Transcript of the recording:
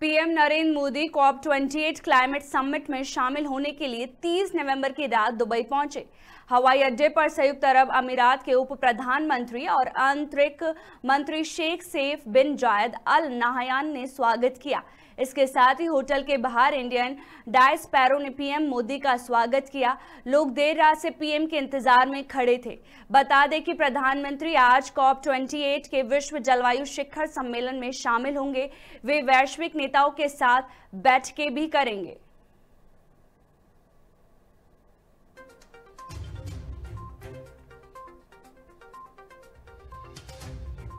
PM Narendra Modi COP 28 climate summit में शामिल होने के लिए 30 नवंबर की रात दुबई पहुंचे हवाई अड्डे पर संयुक्त अरब अमीरात के उप प्रधानमंत्री और आंतरिक मंत्री शेख सेफ बिन जायद अल नाहयान ने स्वागत किया इसके साथ ही होटल के बाहर इंडियन डायस्पैरो ने पीएम मोदी का स्वागत किया लोग देर रात से पीएम के इंतजार में खड़े थे बता दें कि प्रधानमंत्री आज कॉप 28 के विश्व जलवायु शिखर सम्मेलन में शामिल होंगे वे वैश्विक नेताओं के साथ बैठकें भी करेंगे